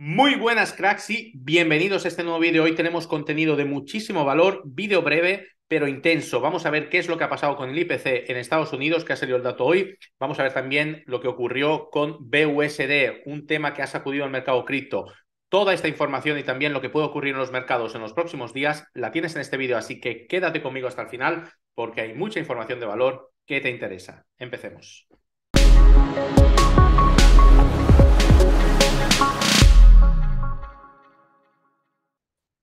Muy buenas cracks y bienvenidos a este nuevo vídeo. Hoy tenemos contenido de muchísimo valor, vídeo breve pero intenso. Vamos a ver qué es lo que ha pasado con el IPC en Estados Unidos, que ha salido el dato hoy. Vamos a ver también lo que ocurrió con BUSD, un tema que ha sacudido el mercado cripto. Toda esta información y también lo que puede ocurrir en los mercados en los próximos días la tienes en este vídeo, así que quédate conmigo hasta el final porque hay mucha información de valor que te interesa. Empecemos.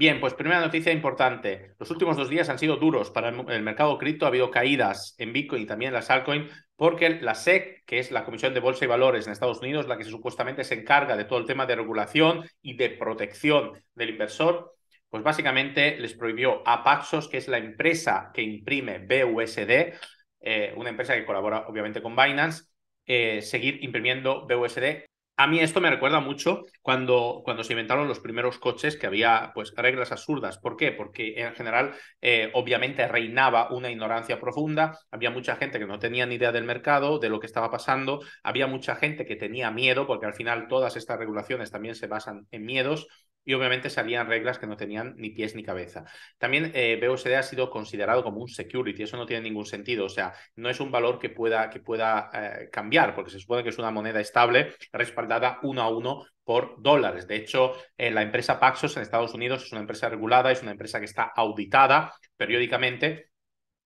Bien, pues primera noticia importante. Los últimos dos días han sido duros para el, mercado cripto. Ha habido caídas en Bitcoin y también en las altcoins porque la SEC, que es la Comisión de Bolsa y Valores en Estados Unidos, la que supuestamente se encarga de todo el tema de regulación y de protección del inversor, pues básicamente les prohibió a Paxos, que es la empresa que imprime BUSD, eh, una empresa que colabora obviamente con Binance, eh, seguir imprimiendo BUSD a mí esto me recuerda mucho cuando, cuando se inventaron los primeros coches, que había pues reglas absurdas. ¿Por qué? Porque en general, eh, obviamente, reinaba una ignorancia profunda, había mucha gente que no tenía ni idea del mercado, de lo que estaba pasando, había mucha gente que tenía miedo, porque al final todas estas regulaciones también se basan en miedos y obviamente salían reglas que no tenían ni pies ni cabeza. También eh, BUSD ha sido considerado como un security, eso no tiene ningún sentido, o sea, no es un valor que pueda, que pueda eh, cambiar, porque se supone que es una moneda estable respaldada uno a uno por dólares. De hecho, eh, la empresa Paxos en Estados Unidos es una empresa regulada, es una empresa que está auditada periódicamente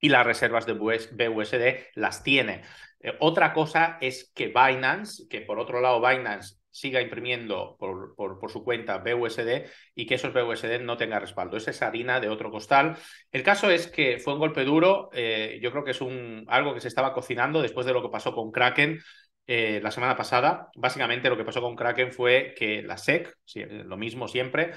y las reservas de BUSD las tiene. otra cosa es que Binance, que por otro lado Binance siga imprimiendo por, por, su cuenta BUSD y que esos BUSD no tengan respaldo. Es esa harina de otro costal. El caso es que fue un golpe duro. Eh, yo creo que es un, algo que se estaba cocinando después de lo que pasó con Kraken. Eh, la semana pasada, básicamente lo que pasó con Kraken fue que la SEC, eh, lo mismo siempre,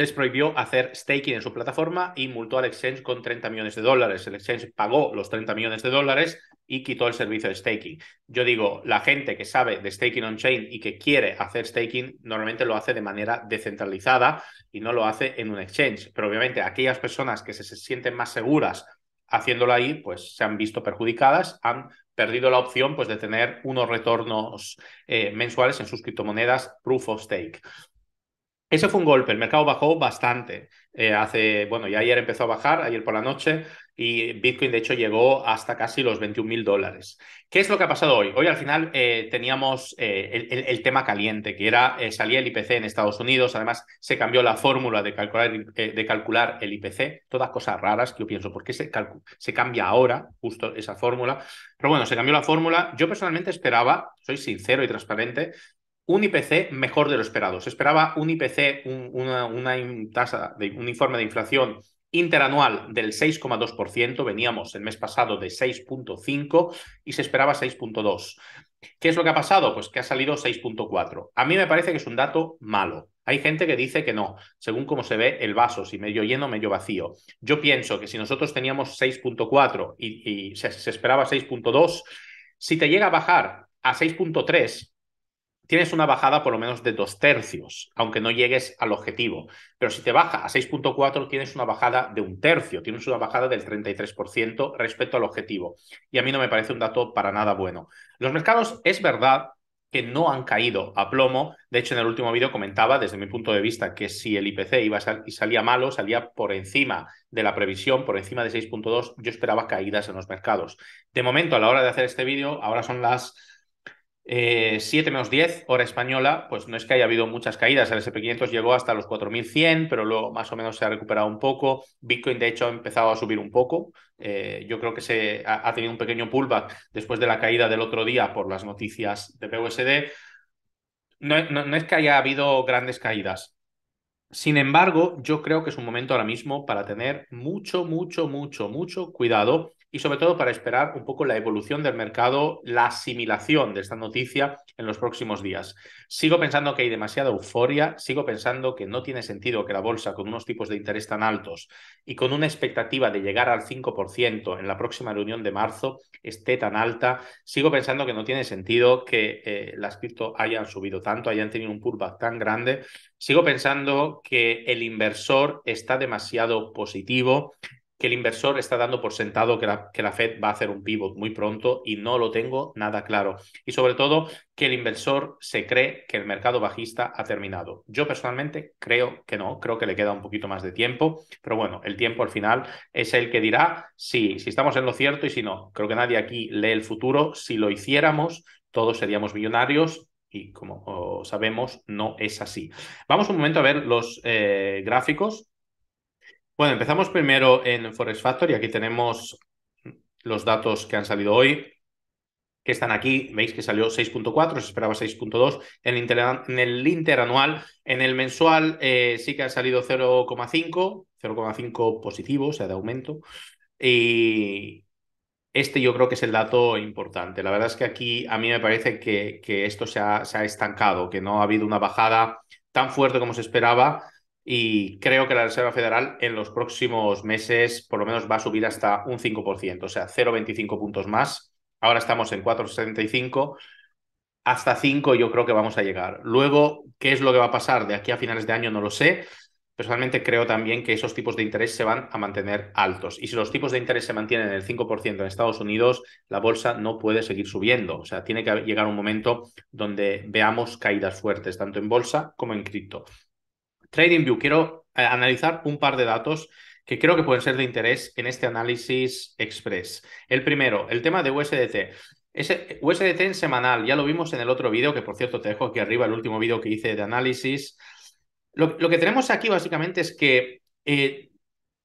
les prohibió hacer staking en su plataforma y multó al exchange con 30 millones de dólares. El exchange pagó los 30 millones de dólares y quitó el servicio de staking. Yo digo, la gente que sabe de staking on-chain y que quiere hacer staking, normalmente lo hace de manera descentralizada y no lo hace en un exchange. Pero obviamente aquellas personas que se, sienten más seguras haciéndolo ahí, pues se han visto perjudicadas, han perdido la opción pues, de tener unos retornos eh, mensuales en sus criptomonedas proof of stake. Eso fue un golpe, el mercado bajó bastante. Eh, hace, bueno, ya ayer empezó a bajar, ayer por la noche, y Bitcoin de hecho llegó hasta casi los 21 mil dólares. ¿Qué es lo que ha pasado hoy? Hoy al final eh, teníamos eh, el, tema caliente, que era, salía el IPC en Estados Unidos, además se cambió la fórmula de calcular, el IPC, todas cosas raras que yo pienso, ¿por qué se, se cambia ahora justo esa fórmula? Pero bueno, se cambió la fórmula. Yo personalmente esperaba, soy sincero y transparente, un IPC mejor de lo esperado. Se esperaba un IPC, un, una, tasa de un informe de inflación interanual del 6,2%, veníamos el mes pasado de 6,5 y se esperaba 6,2. ¿Qué es lo que ha pasado? Pues que ha salido 6,4. A mí me parece que es un dato malo. Hay gente que dice que no, según cómo se ve el vaso, si medio lleno, medio vacío. Yo pienso que si nosotros teníamos 6,4 y, se esperaba 6,2, si te llega a bajar a 6.3 tienes una bajada por lo menos de dos tercios, aunque no llegues al objetivo. Pero si te baja a 6.4, tienes una bajada de un tercio, tienes una bajada del 33% respecto al objetivo. Y a mí no me parece un dato para nada bueno. Los mercados, es verdad que no han caído a plomo. De hecho, en el último vídeo comentaba, desde mi punto de vista, que si el IPC iba a y salía malo, salía por encima de la previsión, por encima de 6.2, yo esperaba caídas en los mercados. De momento, a la hora de hacer este vídeo, ahora son las 7 eh, menos 10, hora española, pues no es que haya habido muchas caídas. El SP500 llegó hasta los 4100, pero luego más o menos se ha recuperado un poco. Bitcoin, de hecho, ha empezado a subir un poco. Eh, yo creo que se ha, tenido un pequeño pullback después de la caída del otro día por las noticias de BUSD. no es que haya habido grandes caídas. Sin embargo, yo creo que es un momento ahora mismo para tener mucho, mucho, mucho, mucho cuidado y sobre todo para esperar un poco la evolución del mercado, la asimilación de esta noticia en los próximos días. Sigo pensando que hay demasiada euforia, sigo pensando que no tiene sentido que la bolsa con unos tipos de interés tan altos y con una expectativa de llegar al 5% en la próxima reunión de marzo esté tan alta, sigo pensando que no tiene sentido que eh, las cripto hayan subido tanto, hayan tenido un pullback tan grande, sigo pensando que el inversor está demasiado positivo, que el inversor está dando por sentado que la, que la, Fed va a hacer un pivot muy pronto y no lo tengo nada claro. Y sobre todo, que el inversor se cree que el mercado bajista ha terminado. Yo personalmente creo que no, creo que le queda un poquito más de tiempo, pero bueno, el tiempo al final es el que dirá si, si estamos en lo cierto y si no. Creo que nadie aquí lee el futuro. Si lo hiciéramos, todos seríamos millonarios y como oh, sabemos, no es así. Vamos un momento a ver los eh, gráficos bueno, empezamos primero en Forest Factory. Aquí tenemos los datos que han salido hoy, que están aquí. Veis que salió 6.4, se esperaba 6.2 en, en el interanual. En el mensual eh, sí que ha salido 0,5, 0,5 positivo, o sea, de aumento. Y este yo creo que es el dato importante. La verdad es que aquí a mí me parece que, esto se ha estancado, que no ha habido una bajada tan fuerte como se esperaba y creo que la Reserva Federal en los próximos meses por lo menos va a subir hasta un 5%, o sea, 0,25 puntos más. Ahora estamos en 4,75. Hasta 5 yo creo que vamos a llegar. Luego, ¿qué es lo que va a pasar de aquí a finales de año? No lo sé. Personalmente creo también que esos tipos de interés se van a mantener altos. Y si los tipos de interés se mantienen en el 5% en Estados Unidos, la bolsa no puede seguir subiendo. O sea, tiene que llegar un momento donde veamos caídas fuertes, tanto en bolsa como en cripto. TradingView, quiero eh, analizar un par de datos que creo que pueden ser de interés en este análisis express. El primero, el tema de USDT. Ese USDT en semanal, ya lo vimos en el otro vídeo, que por cierto te dejo aquí arriba el último vídeo que hice de análisis. Lo, que tenemos aquí básicamente es que eh,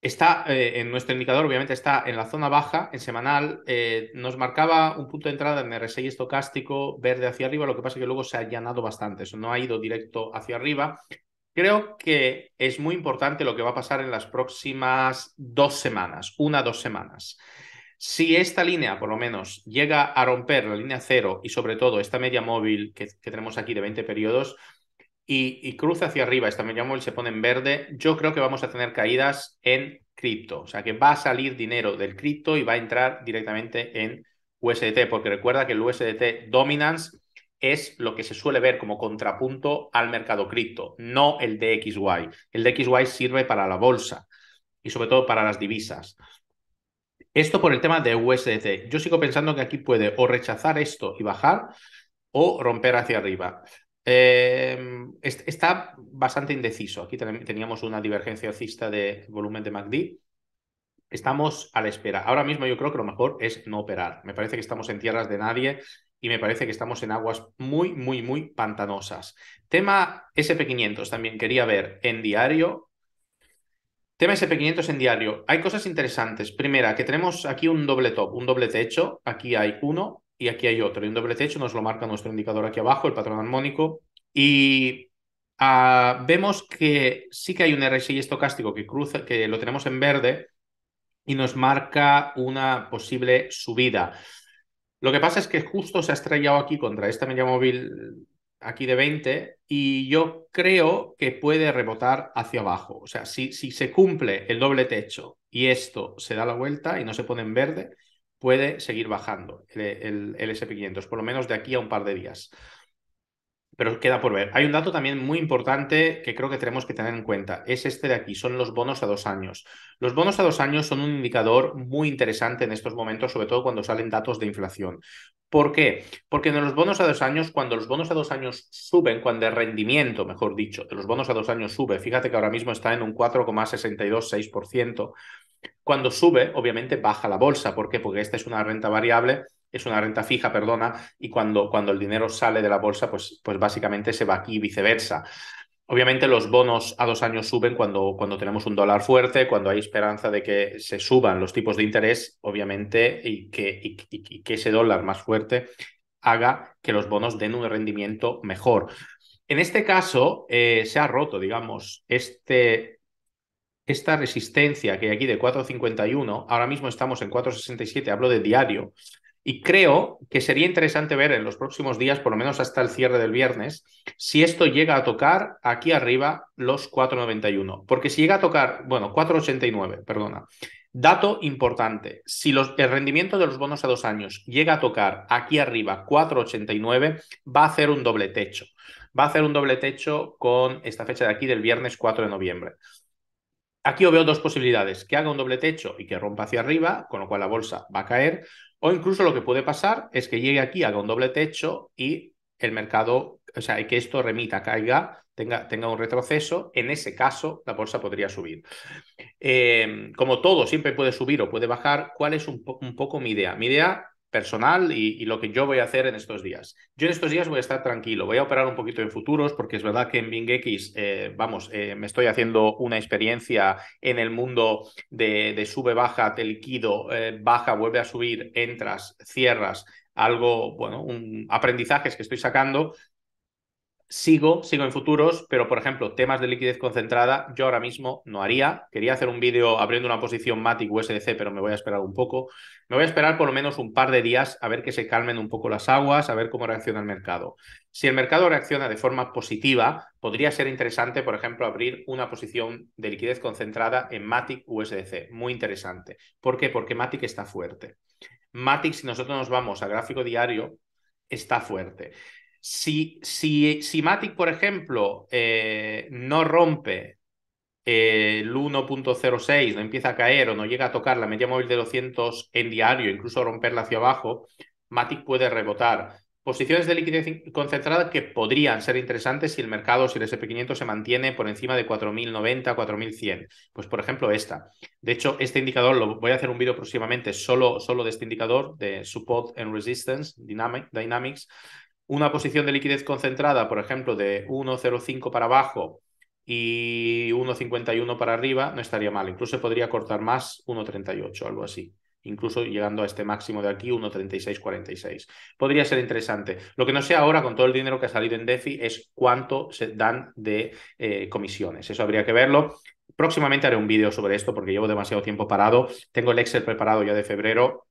está eh, en nuestro indicador, obviamente está en la zona baja, en semanal, nos marcaba un punto de entrada en RSI estocástico verde hacia arriba, lo que pasa es que luego se ha allanado bastante, eso no ha ido directo hacia arriba, Creo que es muy importante lo que va a pasar en las próximas dos semanas, una dos semanas. Si esta línea, por lo menos, llega a romper la línea cero y sobre todo esta media móvil que, tenemos aquí de 20 periodos y, y, cruza hacia arriba, esta media móvil se pone en verde, yo creo que vamos a tener caídas en cripto. O sea que va a salir dinero del cripto y va a entrar directamente en USDT, porque recuerda que el USDT Dominance es lo que se suele ver como contrapunto al mercado cripto, no el DXY. El DXY sirve para la bolsa y sobre todo para las divisas. Esto por el tema de USDC. Yo sigo pensando que aquí puede o rechazar esto y bajar o romper hacia arriba. Em, está bastante indeciso. Aquí teníamos una divergencia alcista de volumen de MACD. Estamos a la espera. Ahora mismo yo creo que lo mejor es no operar. Me parece que estamos en tierras de nadie y me parece que estamos en aguas muy, muy, muy pantanosas. Tema SP500 también quería ver en diario. Tema SP500 en diario. Hay cosas interesantes. Primera, que tenemos aquí un doble top, un doble techo. Aquí hay uno y aquí hay otro. Y un doble techo nos lo marca nuestro indicador aquí abajo, el patrón armónico. Y ah, vemos que sí que hay un RSI estocástico que cruza, que lo tenemos en verde y nos marca una posible subida. Lo que pasa es que justo se ha estrellado aquí contra esta media móvil aquí de 20 y yo creo que puede rebotar hacia abajo. O sea, si, si se cumple el doble techo y esto se da la vuelta y no se pone en verde, puede seguir bajando el, el, SP500, por lo menos de aquí a un par de días pero queda por ver. Hay un dato también muy importante que creo que tenemos que tener en cuenta. Es este de aquí, son los bonos a dos años. Los bonos a dos años son un indicador muy interesante en estos momentos, sobre todo cuando salen datos de inflación. ¿Por qué? Porque en los bonos a dos años, cuando los bonos a dos años suben, cuando el rendimiento, mejor dicho, de los bonos a dos años sube, fíjate que ahora mismo está en un 4,626%. Cuando sube, obviamente baja la bolsa. ¿Por qué? Porque esta es una renta variable es una renta fija, perdona, y cuando, cuando el dinero sale de la bolsa, pues, pues básicamente se va aquí y viceversa. Obviamente los bonos a dos años suben cuando, cuando tenemos un dólar fuerte, cuando hay esperanza de que se suban los tipos de interés, obviamente, y que, que ese dólar más fuerte haga que los bonos den un rendimiento mejor. En este caso, eh, se ha roto, digamos, este, esta resistencia que hay aquí de 4,51, ahora mismo estamos en 4,67, hablo de diario, y creo que sería interesante ver en los próximos días, por lo menos hasta el cierre del viernes, si esto llega a tocar aquí arriba los 4,91. Porque si llega a tocar, bueno, 4,89, perdona. Dato importante, si los, el rendimiento de los bonos a dos años llega a tocar aquí arriba 4,89, va a hacer un doble techo. Va a hacer un doble techo con esta fecha de aquí del viernes 4 de noviembre. Aquí yo veo dos posibilidades, que haga un doble techo y que rompa hacia arriba, con lo cual la bolsa va a caer, o incluso lo que puede pasar es que llegue aquí, haga un doble techo y el mercado, o sea, que esto remita, caiga, tenga, tenga un retroceso. En ese caso, la bolsa podría subir. Eh, como todo, siempre puede subir o puede bajar. ¿Cuál es un, un poco mi idea? Mi idea personal y, lo que yo voy a hacer en estos días. Yo en estos días voy a estar tranquilo, voy a operar un poquito en futuros porque es verdad que en BingX eh, vamos, eh, me estoy haciendo una experiencia en el mundo de, sube, baja, te liquido, eh, baja, vuelve a subir, entras, cierras, algo, bueno, un aprendizajes que estoy sacando sigo, sigo en futuros, pero por ejemplo, temas de liquidez concentrada, yo ahora mismo no haría. Quería hacer un vídeo abriendo una posición Matic USDC, pero me voy a esperar un poco. Me voy a esperar por lo menos un par de días a ver que se calmen un poco las aguas, a ver cómo reacciona el mercado. Si el mercado reacciona de forma positiva, podría ser interesante, por ejemplo, abrir una posición de liquidez concentrada en Matic USDC. Muy interesante. ¿Por qué? Porque Matic está fuerte. Matic, si nosotros nos vamos a gráfico diario, está fuerte. Si, si, Matic, por ejemplo, eh, no rompe eh, el 1.06, no empieza a caer o no llega a tocar la media móvil de 200 en diario, incluso romperla hacia abajo, Matic puede rebotar. Posiciones de liquidez concentrada que podrían ser interesantes si el mercado, si el SP500 se mantiene por encima de 4.090, 4.100. Pues por ejemplo esta. De hecho, este indicador, lo voy a hacer un vídeo próximamente solo, solo de este indicador, de Support and Resistance Dynamics, una posición de liquidez concentrada, por ejemplo, de 1,05 para abajo y 1,51 para arriba, no estaría mal. Incluso podría cortar más 1,38, algo así. Incluso llegando a este máximo de aquí, 1,3646. Podría ser interesante. Lo que no sé ahora con todo el dinero que ha salido en DeFi es cuánto se dan de eh, comisiones. Eso habría que verlo. Próximamente haré un vídeo sobre esto porque llevo demasiado tiempo parado. Tengo el Excel preparado ya de febrero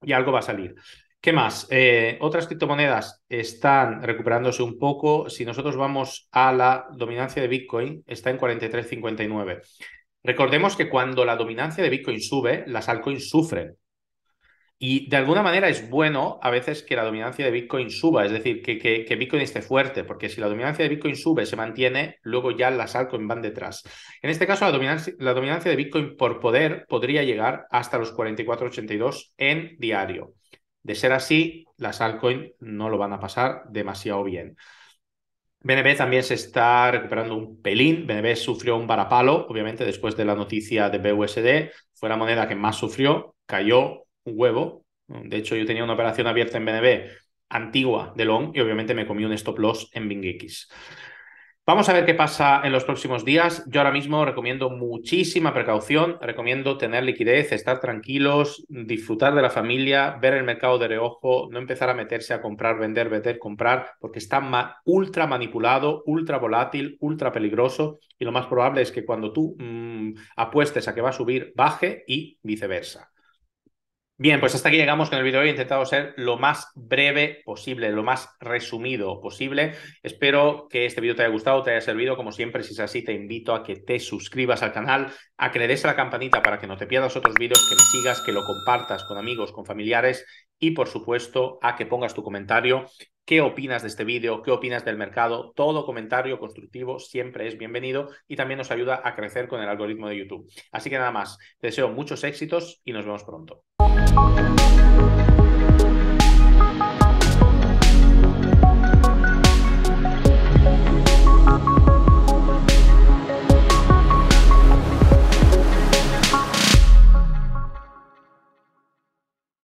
y algo va a salir. ¿Qué más? Eh, otras criptomonedas están recuperándose un poco. Si nosotros vamos a la dominancia de Bitcoin, está en 43,59. Recordemos que cuando la dominancia de Bitcoin sube, las altcoins sufren. Y de alguna manera es bueno a veces que la dominancia de Bitcoin suba, es decir, que, Bitcoin esté fuerte, porque si la dominancia de Bitcoin sube, se mantiene, luego ya las altcoins van detrás. En este caso, la dominancia de Bitcoin por poder podría llegar hasta los 44,82 en diario. De ser así, las altcoins no lo van a pasar demasiado bien. BNB también se está recuperando un pelín. BNB sufrió un varapalo, obviamente, después de la noticia de BUSD. Fue la moneda que más sufrió, cayó un huevo. De hecho, yo tenía una operación abierta en BNB antigua de long y obviamente me comí un stop loss en BingX. Vamos a ver qué pasa en los próximos días. Yo ahora mismo recomiendo muchísima precaución, recomiendo tener liquidez, estar tranquilos, disfrutar de la familia, ver el mercado de reojo, no empezar a meterse a comprar, vender, vender, comprar, porque está ultra manipulado, ultra volátil, ultra peligroso y lo más probable es que cuando tú mm, apuestes a que va a subir, baje y viceversa. Bien, pues hasta aquí llegamos con el vídeo de hoy. He intentado ser lo más breve posible, lo más resumido posible. Espero que este vídeo te haya gustado, te haya servido. Como siempre, si es así, te invito a que te suscribas al canal, a que le des a la campanita para que no te pierdas otros vídeos, que me sigas, que lo compartas con amigos, con familiares y, por supuesto, a que pongas tu comentario. ¿Qué opinas de este vídeo? ¿Qué opinas del mercado? Todo comentario constructivo siempre es bienvenido y también nos ayuda a crecer con el algoritmo de YouTube. Así que nada más, te deseo muchos éxitos y nos vemos pronto. Thank you.